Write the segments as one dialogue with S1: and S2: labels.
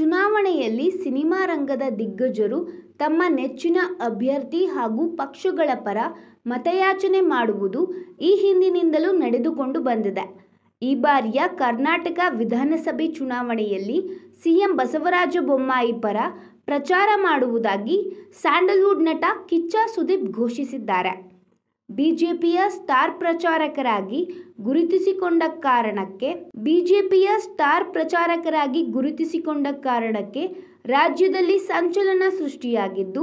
S1: ಚುನಾವಣೆಯಲ್ಲಿ ಸಿನಿಮಾ ರಂಗದ ದಿಗ್ಗಜರು ತಮ್ಮ ನೆಚ್ಚಿನ ಅಭ್ಯರ್ಥಿ ಹಾಗೂ ಪಕ್ಷಗಳ ಪರ ಮತಯಾಚನೆ ಮಾಡುವುದು ಈ ಹಿಂದಿನಿಂದಲೂ ನಡೆದುಕೊಂಡು ಬಂದಿದೆ ಈ ಬಾರಿಯ ಕರ್ನಾಟಕ ವಿಧಾನಸಭೆ ಚುನಾವಣೆಯಲ್ಲಿ ಸಿಎಂ ಬಸವರಾಜ ಬೊಮ್ಮಾಯಿ ಪರ ಪ್ರಚಾರ ಮಾಡುವುದಾಗಿ ಸ್ಯಾಂಡಲ್ವುಡ್ ನಟ ಕಿಚ್ಚ ಸುದೀಪ್ ಘೋಷಿಸಿದ್ದಾರೆ ಬಿಜೆಪಿಯ ಸ್ಟಾರ್ ಪ್ರಚಾರಕರಾಗಿ ಗುರುತಿಸಿಕೊಂಡ ಕಾರಣಕ್ಕೆ ಬಿಜೆಪಿಯ ಸ್ಟಾರ್ ಪ್ರಚಾರಕರಾಗಿ ಗುರುತಿಸಿಕೊಂಡ ಕಾರಣಕ್ಕೆ ರಾಜ್ಯದಲ್ಲಿ ಸಂಚಲನ ಸೃಷ್ಟಿಯಾಗಿದ್ದು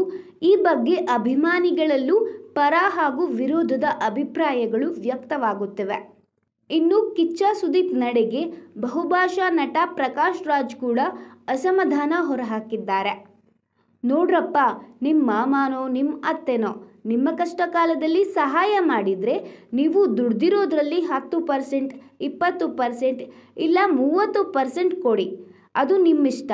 S1: ಈ ಬಗ್ಗೆ ಅಭಿಮಾನಿಗಳಲ್ಲೂ ಪರ ಹಾಗೂ ವಿರೋಧದ ಅಭಿಪ್ರಾಯಗಳು ವ್ಯಕ್ತವಾಗುತ್ತಿವೆ ಇನ್ನು ಕಿಚ್ಚ ಸುದೀಪ್ ನಡೆಗೆ ಬಹುಭಾಷಾ ನಟ ಪ್ರಕಾಶ್ ರಾಜ್ ಕೂಡ ಅಸಮಾಧಾನ ಹೊರಹಾಕಿದ್ದಾರೆ ನೋಡ್ರಪ್ಪ ನಿಮ್ಮ ಮಾಮಾನೋ ನಿಮ್ಮ ಅತ್ತೆನೋ ನಿಮ್ಮ ಕಷ್ಟ ಕಾಲದಲ್ಲಿ ಸಹಾಯ ಮಾಡಿದರೆ ನೀವು ದುಡ್ದಿರೋದ್ರಲ್ಲಿ ಹತ್ತು ಪರ್ಸೆಂಟ್ ಇಪ್ಪತ್ತು ಪರ್ಸೆಂಟ್ ಇಲ್ಲ ಮೂವತ್ತು ಪರ್ಸೆಂಟ್ ಕೊಡಿ ಅದು ನಿಮ್ಮಿಷ್ಟ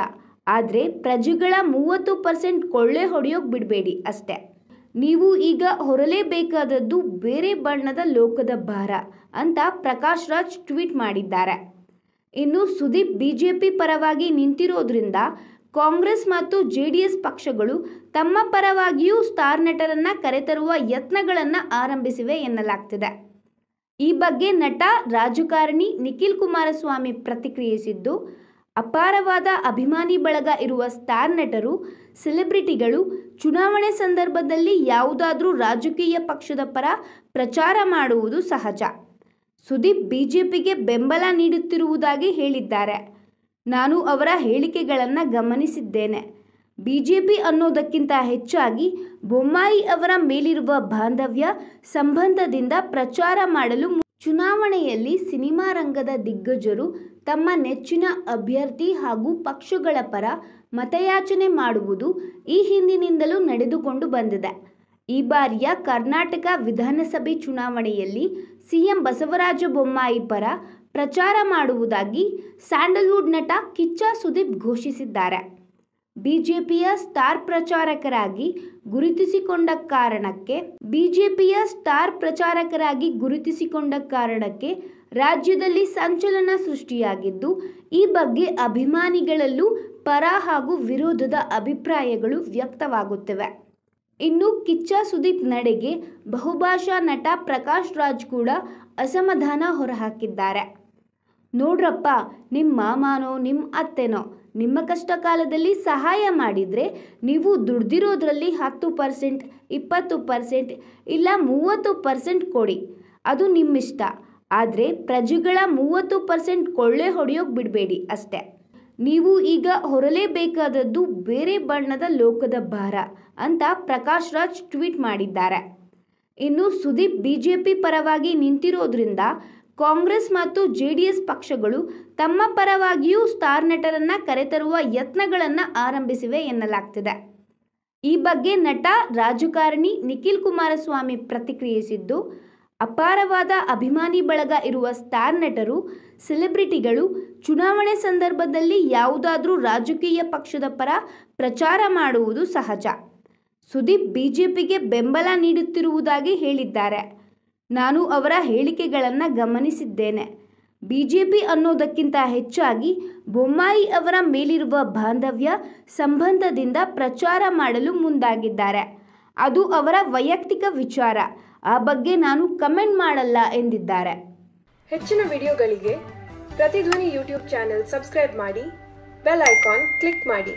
S1: ಆದರೆ ಪ್ರಜೆಗಳ ಮೂವತ್ತು ಪರ್ಸೆಂಟ್ ಕೊಳ್ಳೆ ಹೊಡೆಯೋಕೆ ಬಿಡಬೇಡಿ ಅಷ್ಟೆ ನೀವು ಈಗ ಹೊರಲೇಬೇಕಾದದ್ದು ಬೇರೆ ಬಣ್ಣದ ಲೋಕದ ಭಾರ ಅಂತ ಪ್ರಕಾಶ್ ರಾಜ್ ಟ್ವೀಟ್ ಮಾಡಿದ್ದಾರೆ ಇನ್ನು ಸುದೀಪ್ ಬಿಜೆಪಿ ಪರವಾಗಿ ನಿಂತಿರೋದ್ರಿಂದ ಕಾಂಗ್ರೆಸ್ ಮತ್ತು ಜೆಡಿಎಸ್ ಪಕ್ಷಗಳು ತಮ್ಮ ಪರವಾಗಿಯೂ ಸ್ಟಾರ್ ನಟರನ್ನು ಕರೆತರುವ ಯತ್ನಗಳನ್ನು ಆರಂಭಿಸಿವೆ ಎನ್ನಲಾಗ್ತಿದೆ ಈ ಬಗ್ಗೆ ನಟ ರಾಜಕಾರಣಿ ನಿಖಿಲ್ ಕುಮಾರಸ್ವಾಮಿ ಪ್ರತಿಕ್ರಿಯಿಸಿದ್ದು ಅಪಾರವಾದ ಅಭಿಮಾನಿ ಬಳಗ ಇರುವ ಸ್ಟಾರ್ ನಟರು ಸೆಲೆಬ್ರಿಟಿಗಳು ಚುನಾವಣೆ ಸಂದರ್ಭದಲ್ಲಿ ಯಾವುದಾದ್ರೂ ರಾಜಕೀಯ ಪಕ್ಷದ ಪರ ಪ್ರಚಾರ ಮಾಡುವುದು ಸಹಜ ಸುದೀಪ್ ಬಿಜೆಪಿಗೆ ಬೆಂಬಲ ನೀಡುತ್ತಿರುವುದಾಗಿ ಹೇಳಿದ್ದಾರೆ ನಾನು ಅವರ ಹೇಳಿಕೆಗಳನ್ನು ಗಮನಿಸಿದ್ದೇನೆ ಬಿಜೆಪಿ ಅನ್ನೋದಕ್ಕಿಂತ ಹೆಚ್ಚಾಗಿ ಬೊಮ್ಮಾಯಿ ಅವರ ಮೇಲಿರುವ ಬಾಂಧವ್ಯ ಸಂಬಂಧದಿಂದ ಪ್ರಚಾರ ಮಾಡಲು ಚುನಾವಣೆಯಲ್ಲಿ ಸಿನಿಮಾ ರಂಗದ ದಿಗ್ಗಜರು ತಮ್ಮ ನೆಚ್ಚಿನ ಅಭ್ಯರ್ಥಿ ಹಾಗೂ ಪಕ್ಷಗಳ ಪರ ಮತಯಾಚನೆ ಮಾಡುವುದು ಈ ಹಿಂದಿನಿಂದಲೂ ನಡೆದುಕೊಂಡು ಬಂದಿದೆ ಈ ಬಾರಿಯ ಕರ್ನಾಟಕ ವಿಧಾನಸಭೆ ಚುನಾವಣೆಯಲ್ಲಿ ಸಿಎಂ ಬಸವರಾಜ ಬೊಮ್ಮಾಯಿ ಪರ ಪ್ರಚಾರ ಮಾಡುವುದಾಗಿ ಸ್ಯಾಂಡಲ್ವುಡ್ ನಟ ಕಿಚ್ಚ ಸುದೀಪ್ ಘೋಷಿಸಿದ್ದಾರೆ ಬಿಜೆಪಿಯ ಸ್ಟಾರ್ ಪ್ರಚಾರಕರಾಗಿ ಗುರುತಿಸಿಕೊಂಡ ಕಾರಣಕ್ಕೆ ಬಿಜೆಪಿಯ ಸ್ಟಾರ್ ಪ್ರಚಾರಕರಾಗಿ ಗುರುತಿಸಿಕೊಂಡ ಕಾರಣಕ್ಕೆ ರಾಜ್ಯದಲ್ಲಿ ಸಂಚಲನ ಸೃಷ್ಟಿಯಾಗಿದ್ದು ಈ ಬಗ್ಗೆ ಅಭಿಮಾನಿಗಳಲ್ಲೂ ಪರ ಹಾಗೂ ವಿರೋಧದ ಅಭಿಪ್ರಾಯಗಳು ವ್ಯಕ್ತವಾಗುತ್ತಿವೆ ಇನ್ನು ಕಿಚ್ಚ ಸುದೀಪ್ ನಡೆಗೆ ಬಹುಭಾಷಾ ನಟ ಪ್ರಕಾಶ್ ರಾಜ್ ಕೂಡ ಅಸಮಾಧಾನ ಹೊರಹಾಕಿದ್ದಾರೆ ನೋಡ್ರಪ್ಪ ನಿಮ್ಮ ಮಾಮಾನೋ ನಿಮ್ಮ ಅತ್ತೆನೋ ನಿಮ್ಮ ಕಷ್ಟ ಕಾಲದಲ್ಲಿ ಸಹಾಯ ಮಾಡಿದರೆ ನೀವು ದುಡ್ದಿರೋದ್ರಲ್ಲಿ ಹತ್ತು ಪರ್ಸೆಂಟ್ ಇಪ್ಪತ್ತು ಪರ್ಸೆಂಟ್ ಇಲ್ಲ ಮೂವತ್ತು ಪರ್ಸೆಂಟ್ ಕೊಡಿ ಅದು ನಿಮ್ಮಿಷ್ಟ ಆದರೆ ಪ್ರಜೆಗಳ ಮೂವತ್ತು ಪರ್ಸೆಂಟ್ ಕೊಳ್ಳೆ ಹೊಡೆಯೋಕೆ ಬಿಡಬೇಡಿ ಅಷ್ಟೆ ನೀವು ಈಗ ಹೊರಲೇಬೇಕಾದದ್ದು ಬೇರೆ ಬಣ್ಣದ ಲೋಕದ ಭಾರ ಅಂತ ಪ್ರಕಾಶ್ ರಾಜ್ ಟ್ವೀಟ್ ಮಾಡಿದ್ದಾರೆ ಇನ್ನು ಸುದೀಪ್ ಬಿಜೆಪಿ ಪರವಾಗಿ ನಿಂತಿರೋದ್ರಿಂದ ಕಾಂಗ್ರೆಸ್ ಮತ್ತು ಜೆಡಿಎಸ್ ಪಕ್ಷಗಳು ತಮ್ಮ ಪರವಾಗಿಯೂ ಸ್ಟಾರ್ ನಟರನ್ನ ಕರೆತರುವ ಯತ್ನಗಳನ್ನು ಆರಂಭಿಸಿವೆ ಎನ್ನಲಾಗ್ತಿದೆ ಈ ಬಗ್ಗೆ ನಟ ರಾಜಕಾರಣಿ ನಿಖಿಲ್ ಕುಮಾರಸ್ವಾಮಿ ಪ್ರತಿಕ್ರಿಯಿಸಿದ್ದು ಅಪಾರವಾದ ಅಭಿಮಾನಿ ಬಳಗ ಇರುವ ಸ್ಟಾರ್ ನಟರು ಸೆಲೆಬ್ರಿಟಿಗಳು ಚುನಾವಣೆ ಸಂದರ್ಭದಲ್ಲಿ ಯಾವುದಾದ್ರೂ ರಾಜಕೀಯ ಪಕ್ಷದ ಪರ ಪ್ರಚಾರ ಮಾಡುವುದು ಸಹಜ ಸುದೀಪ್ ಬಿಜೆಪಿಗೆ ಬೆಂಬಲ ನೀಡುತ್ತಿರುವುದಾಗಿ ಹೇಳಿದ್ದಾರೆ ನಾನು ಅವರ ಹೇಳಿಕೆಗಳನ್ನು ಗಮನಿಸಿದ್ದೇನೆ ಬಿ ಜೆ ಪಿ ಅನ್ನೋದಕ್ಕಿಂತ ಹೆಚ್ಚಾಗಿ ಬೊಮ್ಮಾಯಿ ಅವರ ಮೇಲಿರುವ ಬಾಂಧವ್ಯ ಸಂಬಂಧದಿಂದ ಪ್ರಚಾರ ಮಾಡಲು ಮುಂದಾಗಿದ್ದಾರೆ ಅದು ಅವರ ವೈಯಕ್ತಿಕ ವಿಚಾರ ಆ ಬಗ್ಗೆ ನಾನು ಕಮೆಂಟ್ ಮಾಡಲ್ಲ ಎಂದಿದ್ದಾರೆ ಹೆಚ್ಚಿನ ವಿಡಿಯೋಗಳಿಗೆ ಪ್ರತಿಧ್ವನಿ ಯೂಟ್ಯೂಬ್ ಚಾನೆಲ್ ಸಬ್ಸ್ಕ್ರೈಬ್ ಮಾಡಿ ಬೆಲ್ ಐಕಾನ್ ಕ್ಲಿಕ್ ಮಾಡಿ